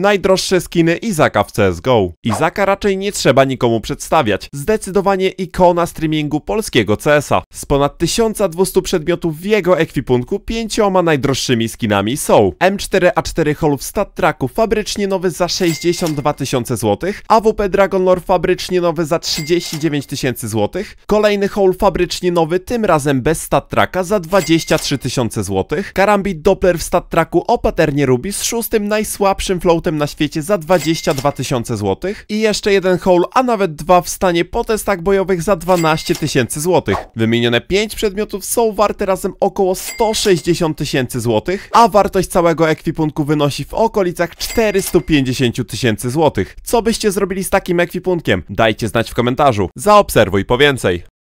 najdroższe skiny Izaka w CSGO. Izaka raczej nie trzeba nikomu przedstawiać. Zdecydowanie ikona streamingu polskiego CSa. Z ponad 1200 przedmiotów w jego ekwipunku pięcioma najdroższymi skinami są M4A4 Hall w Tracku fabrycznie nowy za 62 tysiące złotych, AWP Dragon Lore fabrycznie nowy za 39 tysięcy złotych, kolejny Hall fabrycznie nowy, tym razem bez Stat za 23 tysiące złotych, karambit Doppler w Stat o paternie Ruby z szóstym najsłabszym floatem na świecie za 22 tysiące złotych i jeszcze jeden haul, a nawet dwa w stanie po testach bojowych za 12 tysięcy złotych. Wymienione 5 przedmiotów są warte razem około 160 tysięcy złotych, a wartość całego ekwipunku wynosi w okolicach 450 tysięcy złotych. Co byście zrobili z takim ekwipunkiem? Dajcie znać w komentarzu. Zaobserwuj po więcej.